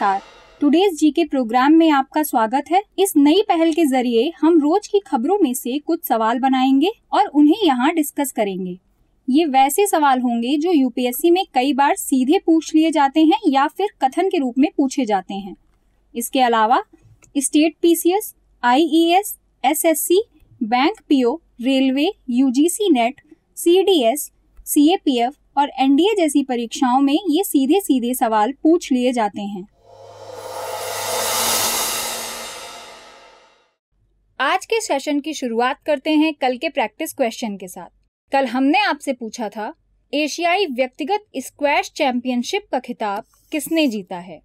नमस्कार टुडेज जी के प्रोग्राम में आपका स्वागत है इस नई पहल के जरिए हम रोज की खबरों में से कुछ सवाल बनाएंगे और उन्हें यहाँ डिस्कस करेंगे ये वैसे सवाल होंगे जो यूपीएससी में कई बार सीधे पूछ लिए जाते हैं या फिर कथन के रूप में पूछे जाते हैं इसके अलावा state PCS, IES, SSC, bank PO railway UGC NET CDS, CAPF और एनडीए जैसी परीक्षाओं में ये सीधे सीधे सवाल पूछ लिए जाते हैं आज के सेशन की शुरुआत करते हैं कल के प्रैक्टिस क्वेश्चन के साथ कल हमने आपसे पूछा था एशियाई व्यक्तिगत स्क्वैश चैंपियनशिप का खिताब किसने जीता है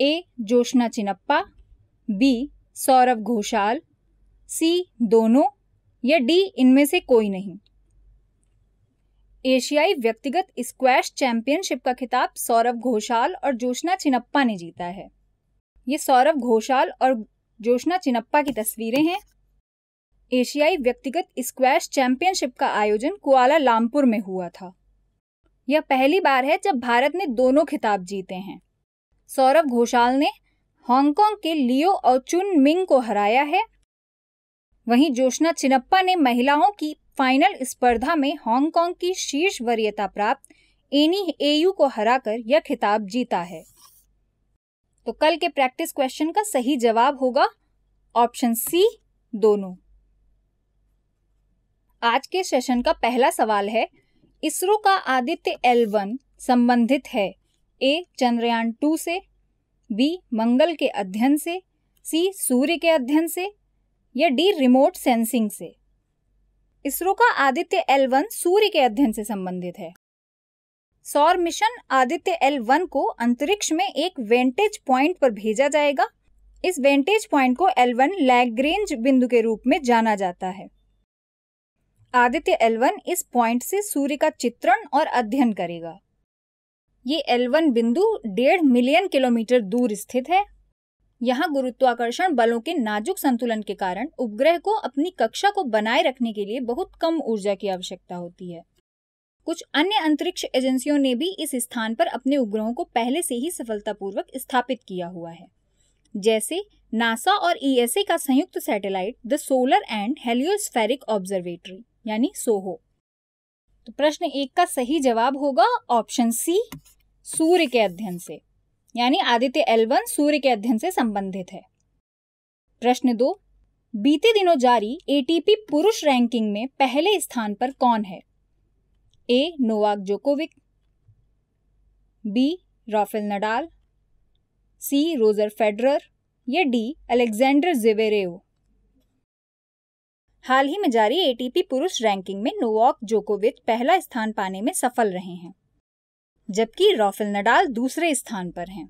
A Joshna Chinappa B Saurav Ghosal C दोनों या डी इनमें से कोई नहीं एशियाई व्यक्तिगत स्क्वैश चैंपियनशिप का खिताब सौरभ घोषाल और जोशना चिनप्पा ने जीता है ये सौरभ घोषाल और जोशना चिनप्पा की तस्वीरें हैं एशियाई व्यक्तिगत स्क्वैश चैंपियनशिप का आयोजन कुआला लामपुर में हुआ था यह पहली बार है जब भारत ने दोनों खिताब जीते हैं सौरभ घोषाल ने हांगकांग के लियो और चुन मिंग को हराया है वहीं जोशना चिनप्पा ने महिलाओं की फाइनल स्पर्धा में हांगकांग की शीर्ष वरीयता प्राप्त एनी एयू को हराकर यह खिताब जीता है तो कल के प्रैक्टिस क्वेश्चन का सही जवाब होगा ऑप्शन सी दोनों आज के सेशन का पहला सवाल है इसरो का आदित्य एल वन संबंधित है ए चंद्रयान टू से बी मंगल के अध्ययन से सी सूर्य के अध्ययन से या डी रिमोट सेंसिंग से इसरो का आदित्य एल वन सूर्य के अध्ययन से संबंधित है सौर मिशन आदित्य एल वन को अंतरिक्ष में एक वेंटेज पॉइंट पर भेजा जाएगा इस वेंटेज पॉइंट को एल वन लैग्रेंज बिंदु के रूप में जाना जाता है आदित्य एल वन इस पॉइंट से सूर्य का चित्रण और अध्ययन करेगा ये एल वन बिंदु डेढ़ मिलियन किलोमीटर दूर स्थित है यहाँ गुरुत्वाकर्षण बलों के नाजुक संतुलन के कारण उपग्रह को अपनी कक्षा को बनाए रखने के लिए बहुत कम ऊर्जा की आवश्यकता होती है कुछ अन्य अंतरिक्ष एजेंसियों ने भी इस स्थान पर अपने उपग्रहों को पहले से ही सफलतापूर्वक स्थापित किया हुआ है जैसे नासा और ईएसए e का संयुक्त satellite the solar and heliospheric observatory यानी सोहो तो प्रश्न एक का सही जवाब होगा ऑप्शन सी सूर्य के अध्ययन से यानी आदित्य एलवन सूर्य के अध्ययन से संबंधित है प्रश्न दो बीते दिनों जारी एटीपी पुरुष रैंकिंग में पहले स्थान पर कौन है A Novak Djokovic B Rafael Nadal C Roger Federer या डी अलेक्जेंडर जेवेरेव हाल ही में जारी एटीपी पुरुष रैंकिंग में नोवाक जोकोविच पहला स्थान पाने में सफल रहे हैं जबकि राफेल नडाल दूसरे स्थान पर हैं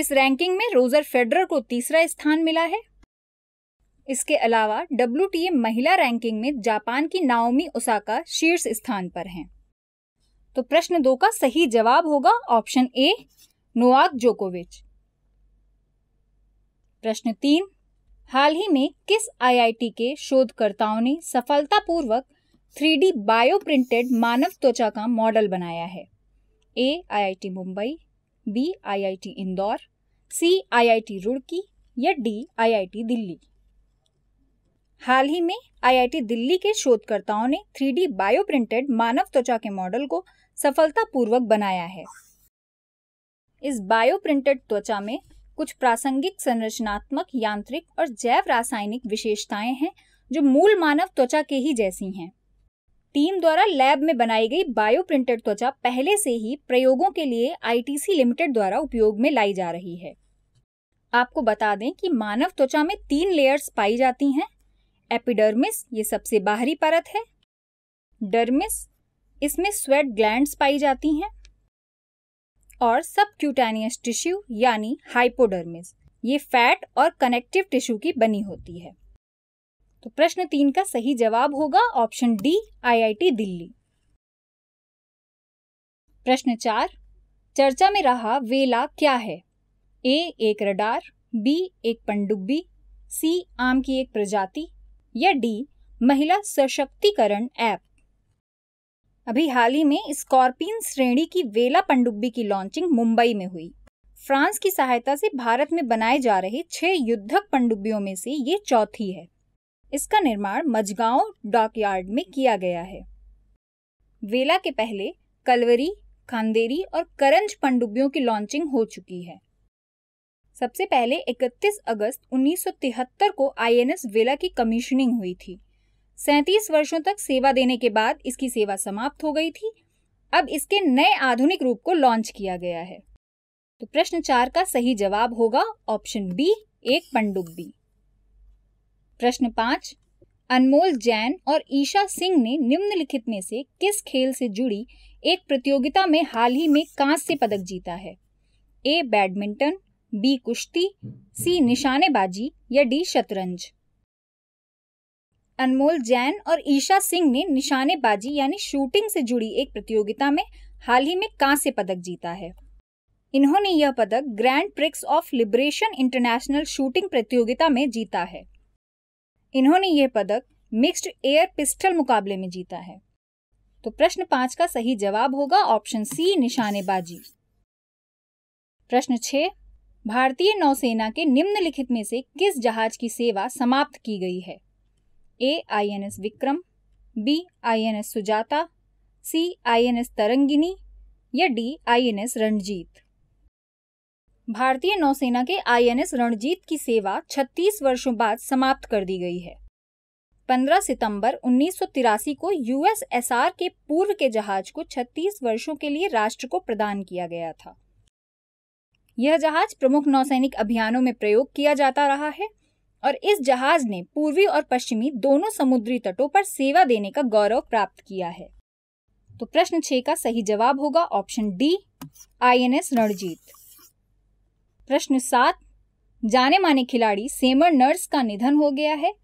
इस रैंकिंग में रोजर फेडरर को तीसरा स्थान मिला है इसके अलावा डब्ल्यू महिला रैंकिंग में जापान की नाओमी ओसाका शीर्ष स्थान पर हैं तो प्रश्न दो का सही जवाब होगा ऑप्शन ए नोआक जोकोविच प्रश्न तीन हाल ही में किस आईआईटी के शोधकर्ताओं ने सफलतापूर्वक डी बायो प्रिंटेड मानव त्वचा का मॉडल बनाया है A IIT Mumbai B IIT Indore C IIT Roorkee या डी आईआईटी दिल्ली हाल ही में आईआईटी दिल्ली के शोधकर्ताओं ने थ्री बायो प्रिंटेड मानव त्वचा के मॉडल को सफलतापूर्वक बनाया है इस बायो प्रिंटेड त्वचा में कुछ प्रासंगिक संरचनात्मक यांत्रिक और जैव रासायनिक विशेषताएं हैं जो मूल मानव त्वचा के ही जैसी हैं टीम द्वारा लैब में बनाई गई बायो प्रिंटेड त्वचा पहले से ही प्रयोगों के लिए आईटीसी लिमिटेड द्वारा उपयोग में लाई जा रही है आपको बता दें कि मानव त्वचा में तीन लेयर्स पाई जाती हैं एपिडर्मिस ये सबसे बाहरी परत है डर्मिस इसमें स्वेट ग्लैंड्स पाई जाती हैं और सब क्यूटानियस टिश्यू यानी हाइपोडर्मिस ये फैट और कनेक्टिव टिश्यू की बनी होती है तो प्रश्न तीन का सही जवाब होगा ऑप्शन डी आईआईटी दिल्ली प्रश्न चार चर्चा में रहा वेला क्या है ए एक रडार बी एक पनडुब्बी सी आम की एक प्रजाति या डी महिला सशक्तिकरण ऐप अभी हाल ही में स्कॉर्पियन श्रेणी की वेला पंडुब्बी की लॉन्चिंग मुंबई में हुई फ्रांस की सहायता से भारत में बनाए जा रहे छह युद्धक पंडुब्बियों में से ये चौथी है इसका निर्माण मजगांव डॉकयार्ड में किया गया है वेला के पहले कलवरी खांदेरी और करंज पंडुब्बियों की लॉन्चिंग हो चुकी है सबसे पहले 31 अगस्त 1973 को आईएनएस वेला की कमीशनिंग हुई थी सैंतीस वर्षों तक सेवा देने के बाद इसकी सेवा समाप्त हो गई थी अब इसके नए आधुनिक रूप को लॉन्च किया गया है तो प्रश्न चार का सही जवाब होगा ऑप्शन बी एक पंडुब्बी प्रश्न पांच अनमोल जैन और ईशा सिंह ने निम्नलिखित में से किस खेल से जुड़ी एक प्रतियोगिता में हाल ही में कांस्य पदक जीता है ए बैडमिंटन बी कुश्ती सी निशानेबाजी या डी शतरंज अनमोल जैन और ईशा सिंह ने निशानेबाजी यानी शूटिंग से जुड़ी एक प्रतियोगिता में हाल ही में कांस्य पदक जीता है इन्होंने यह पदक grand prix of liberation international shooting प्रतियोगिता में जीता है इन्होंने यह पदक मिक्स्ड एयर पिस्टल मुकाबले में जीता है तो प्रश्न पांच का सही जवाब होगा ऑप्शन सी निशानेबाजी प्रश्न छह भारतीय नौसेना के निम्नलिखित में से किस जहाज की सेवा समाप्त की गई है A I N S Vikram B I N S Sujata C I N S Tarangini या D I N S Ranjit भारतीय नौसेना के आई एन एस रणजीत की सेवा 36 वर्षों बाद समाप्त कर दी गई है 15 सितंबर उन्नीस को यूएसएसआर के पूर्व के जहाज को 36 वर्षों के लिए राष्ट्र को प्रदान किया गया था यह जहाज प्रमुख नौसैनिक अभियानों में प्रयोग किया जाता रहा है और इस जहाज ने पूर्वी और पश्चिमी दोनों समुद्री तटों पर सेवा देने का गौरव प्राप्त किया है तो प्रश्न छह का सही जवाब होगा ऑप्शन डी आईएनएस रणजीत प्रश्न सात जाने माने खिलाड़ी सेमर नर्स का निधन हो गया है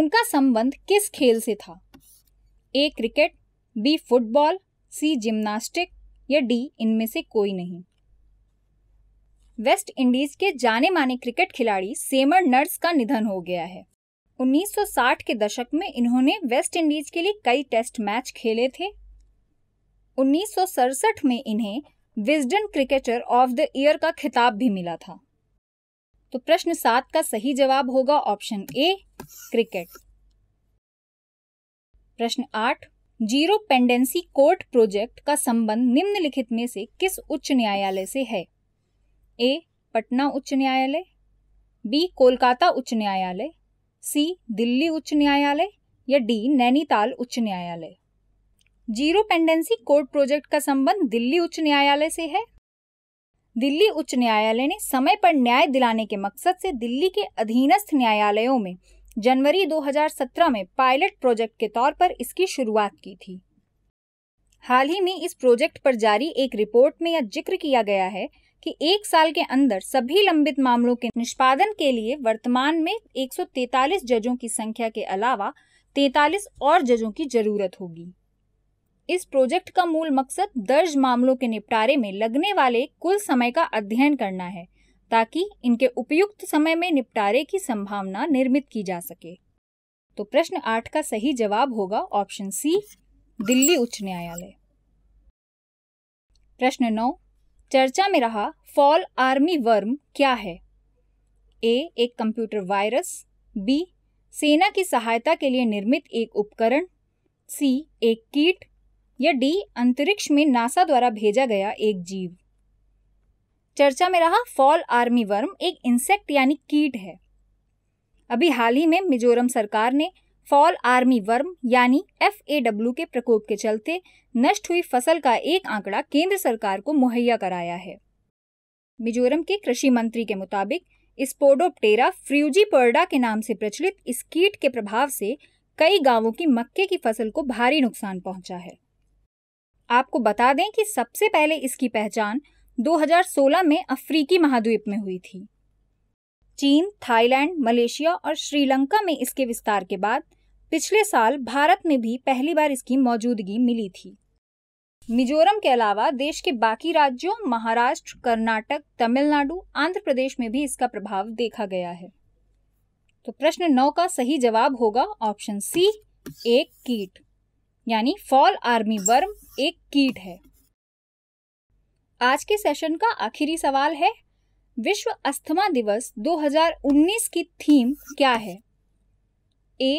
उनका संबंध किस खेल से था A cricket B football C gymnastic या डी इनमें से कोई नहीं वेस्ट इंडीज के जाने माने क्रिकेट खिलाड़ी सेमर नर्स का निधन हो गया है 1960 के दशक में इन्होंने वेस्ट इंडीज के लिए कई टेस्ट मैच खेले थे उन्नीस में इन्हें Wisden cricketer of the year का खिताब भी मिला था तो प्रश्न सात का सही जवाब होगा ऑप्शन ए क्रिकेट प्रश्न आठ जीरो पेंडेंसी कोर्ट प्रोजेक्ट का संबंध निम्नलिखित में से किस उच्च न्यायालय से है ए पटना उच्च न्यायालय बी कोलकाता उच्च न्यायालय सी दिल्ली उच्च न्यायालय या डी नैनीताल उच्च न्यायालय जीरो पेंडेंसी कोर्ट प्रोजेक्ट का संबंध दिल्ली उच्च न्यायालय से है दिल्ली उच्च न्यायालय ने समय पर न्याय दिलाने के मकसद से दिल्ली के अधीनस्थ न्यायालयों में जनवरी 2017 में पायलट प्रोजेक्ट के तौर पर इसकी शुरुआत की थी हाल ही में इस प्रोजेक्ट पर जारी एक रिपोर्ट में यह जिक्र किया गया है कि एक साल के अंदर सभी लंबित मामलों के निष्पादन के लिए वर्तमान में 143 जजों की संख्या के अलावा 43 और जजों की जरूरत होगी इस प्रोजेक्ट का मूल मकसद दर्ज मामलों के निपटारे में लगने वाले कुल समय का अध्ययन करना है ताकि इनके उपयुक्त समय में निपटारे की संभावना निर्मित की जा सके तो प्रश्न आठ का सही जवाब होगा ऑप्शन सी दिल्ली उच्च न्यायालय प्रश्न नौ चर्चा में रहा फॉल आर्मी वर्म क्या है ए एक कंप्यूटर वायरस बी सेना की सहायता के लिए निर्मित एक उपकरण सी एक कीट या डी अंतरिक्ष में नासा द्वारा भेजा गया एक जीव चर्चा में रहा फॉल आर्मी वर्म एक इंसेक्ट यानी कीट है अभी हाल ही में मिजोरम सरकार ने फॉल आर्मी वर्म यानी एफ के प्रकोप के चलते नष्ट हुई फसल का एक आंकड़ा केंद्र सरकार को मुहैया कराया है मिजोरम के कृषि मंत्री के मुताबिक स्पोडोप्टेरा फ्रियूजी पर्डा के नाम से प्रचलित इस कीट के प्रभाव से कई गांवों की मक्के की फसल को भारी नुकसान पहुंचा है आपको बता दें कि सबसे पहले इसकी पहचान 2016 में अफ्रीकी महाद्वीप में हुई थी चीन थाईलैंड मलेशिया और श्रीलंका में इसके विस्तार के बाद पिछले साल भारत में भी पहली बार इसकी मौजूदगी मिली थी मिजोरम के अलावा देश के बाकी राज्यों महाराष्ट्र कर्नाटक तमिलनाडु आंध्र प्रदेश में भी इसका प्रभाव देखा गया है तो प्रश्न नौ का सही जवाब होगा ऑप्शन सी एक कीट यानी फॉल आर्मी वर्म एक कीट है आज के सेशन का आखिरी सवाल है विश्व अस्थमा दिवस 2019 की थीम क्या है A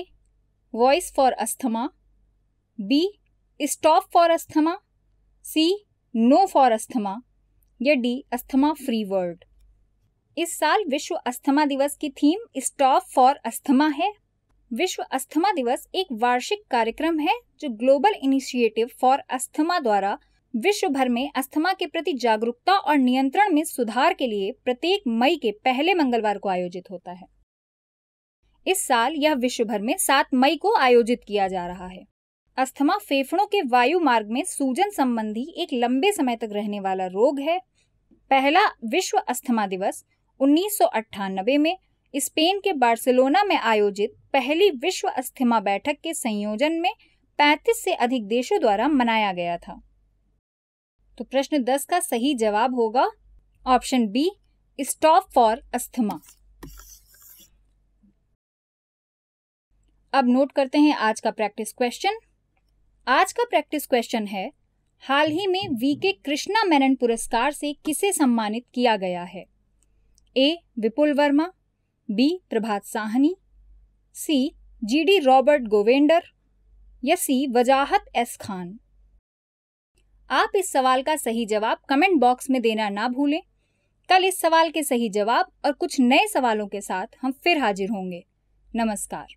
voice for asthma B stop for asthma C no for asthma या डी अस्थमा फ्री वर्ड इस साल विश्व अस्थमा दिवस की थीम स्टॉप फॉर अस्थमा है विश्व अस्थमा दिवस एक वार्षिक कार्यक्रम है जो ग्लोबल इनिशिएटिव फॉर अस्थमा द्वारा विश्व भर में अस्थमा के प्रति जागरूकता और नियंत्रण में सुधार के लिए प्रत्येक मई के पहले मंगलवार को आयोजित होता है इस साल यह विश्व भर में सात मई को आयोजित किया जा रहा है अस्थमा फेफड़ों के वायु मार्ग में सूजन संबंधी एक लंबे समय तक रहने वाला रोग है पहला विश्व अस्थमा दिवस उन्नीस में स्पेन के बार्सिलोना में आयोजित पहली विश्व अस्थमा बैठक के संयोजन में 35 से अधिक देशों द्वारा मनाया गया था तो प्रश्न 10 का सही जवाब होगा option B stop for asthma अब नोट करते हैं आज का प्रैक्टिस क्वेश्चन आज का प्रैक्टिस क्वेश्चन है हाल ही में वीके कृष्णा मेनन पुरस्कार से किसे सम्मानित किया गया है A Vipul Verma B Prabhat Sahni C जी डी रॉबर्ट गोवेंडर या सी वजाहत एस खान आप इस सवाल का सही जवाब कमेंट बॉक्स में देना ना भूलें कल इस सवाल के सही जवाब और कुछ नए सवालों के साथ हम फिर हाजिर होंगे नमस्कार